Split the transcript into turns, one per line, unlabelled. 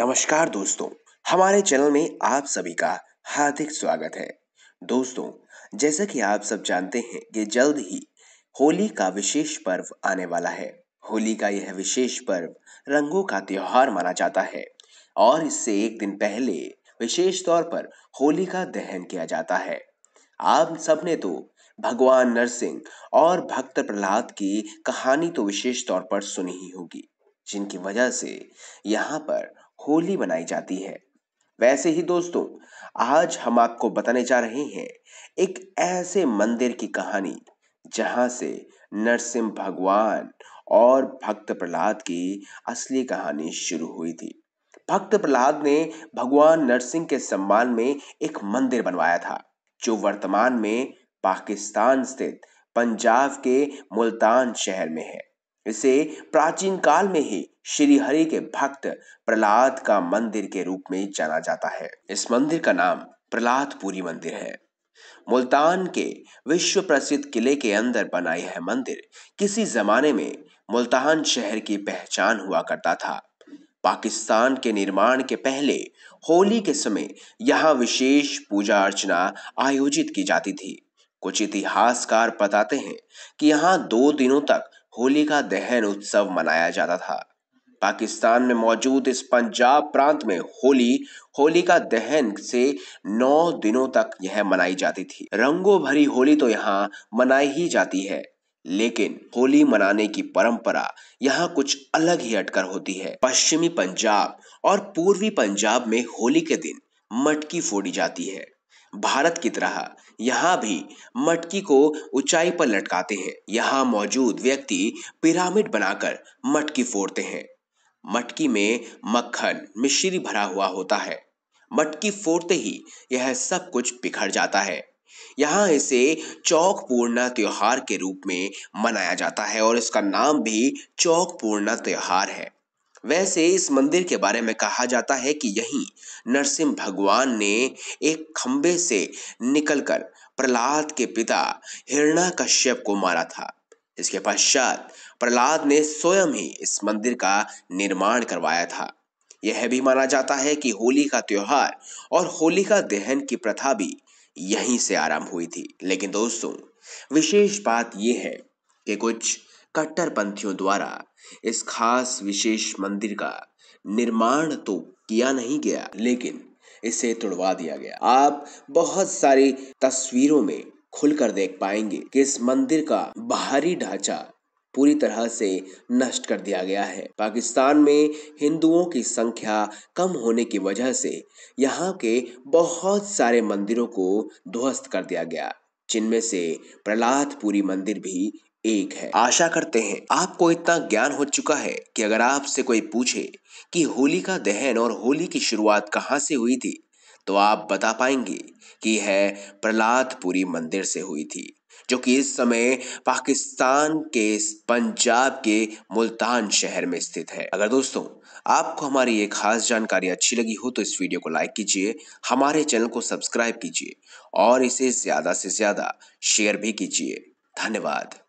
नमस्कार दोस्तों हमारे चैनल में आप सभी का हार्दिक स्वागत है दोस्तों जैसा कि आप सब जानते हैं कि जल्द ही होली का विशेष पर्व आने वाला है होली का यह विशेष पर्व रंगों का त्यौहार माना जाता है और इससे एक दिन पहले विशेष तौर पर होली का दहन किया जाता है आप सबने तो भगवान नरसिंह और भक्त प्रहलाद की कहानी तो विशेष तौर पर सुनी ही होगी जिनकी वजह से यहाँ पर होली मनाई जाती है वैसे ही दोस्तों आज हम आपको बताने जा रहे हैं एक ऐसे मंदिर की कहानी जहां से नरसिंह भगवान और भक्त प्रहलाद की असली कहानी शुरू हुई थी भक्त प्रहलाद ने भगवान नरसिंह के सम्मान में एक मंदिर बनवाया था जो वर्तमान में पाकिस्तान स्थित पंजाब के मुल्तान शहर में है इसे प्राचीन काल में ही श्री हरि के भक्त प्रहलाद का मंदिर के रूप में जाना जाता है इस मंदिर का नाम प्रहलादपुरी मंदिर है मुल्तान के विश्व प्रसिद्ध किले के अंदर बना यह मंदिर किसी जमाने में मुल्तान शहर की पहचान हुआ करता था पाकिस्तान के निर्माण के पहले होली के समय यहाँ विशेष पूजा अर्चना आयोजित की जाती थी कुछ इतिहासकार बताते हैं कि यहाँ दो दिनों तक का दहन उत्सव मनाया जाता था पाकिस्तान में मौजूद इस पंजाब प्रांत में होली होली का दहन से नौ दिनों तक यह मनाई जाती थी रंगों भरी होली तो यहाँ मनाई ही जाती है लेकिन होली मनाने की परंपरा यहाँ कुछ अलग ही अटकर होती है पश्चिमी पंजाब और पूर्वी पंजाब में होली के दिन मटकी फोड़ी जाती है भारत की तरह यहाँ भी मटकी को ऊंचाई पर लटकाते हैं यहाँ मौजूद व्यक्ति पिरामिड बनाकर मटकी फोड़ते हैं मटकी में मक्खन मिश्री भरा हुआ होता है मटकी फोड़ते ही यह सब कुछ बिखर जाता है यहाँ इसे चौक पूर्णा त्योहार के रूप में मनाया जाता है और इसका नाम भी चौक पूर्णा त्योहार है वैसे इस मंदिर के बारे में कहा जाता है कि यही नरसिंह भगवान ने एक खंबे से निकलकर प्रहलाद के पिता हिरणा कश्यप को मारा था इसके पश्चात प्रहलाद ने स्वयं ही इस मंदिर का निर्माण करवाया था यह भी माना जाता है कि होली का त्योहार और होलिका दहन की प्रथा भी यहीं से आरंभ हुई थी लेकिन दोस्तों विशेष बात यह है कि कुछ कट्टरपंथियों द्वारा इस खास विशेष मंदिर का निर्माण तो किया नहीं गया लेकिन इसे तुड़वा दिया गया आप बहुत सारी तस्वीरों में खुलकर देख पाएंगे कि इस मंदिर का बाहरी ढांचा पूरी तरह से नष्ट कर दिया गया है पाकिस्तान में हिंदुओं की संख्या कम होने की वजह से यहाँ के बहुत सारे मंदिरों को ध्वस्त कर दिया गया जिनमें से प्रहलादपुरी मंदिर भी एक है आशा करते हैं आपको इतना ज्ञान हो चुका है कि अगर आपसे कोई पूछे कि होली का दहन और होली की शुरुआत कहाँ से हुई थी तो आप बता पाएंगे कि है प्रहलादपुरी मंदिर से हुई थी जो कि इस समय पाकिस्तान के पंजाब के मुल्तान शहर में स्थित है अगर दोस्तों आपको हमारी ये खास जानकारी अच्छी लगी हो तो इस वीडियो को लाइक कीजिए हमारे चैनल को सब्सक्राइब कीजिए और इसे ज़्यादा से ज़्यादा शेयर भी कीजिए धन्यवाद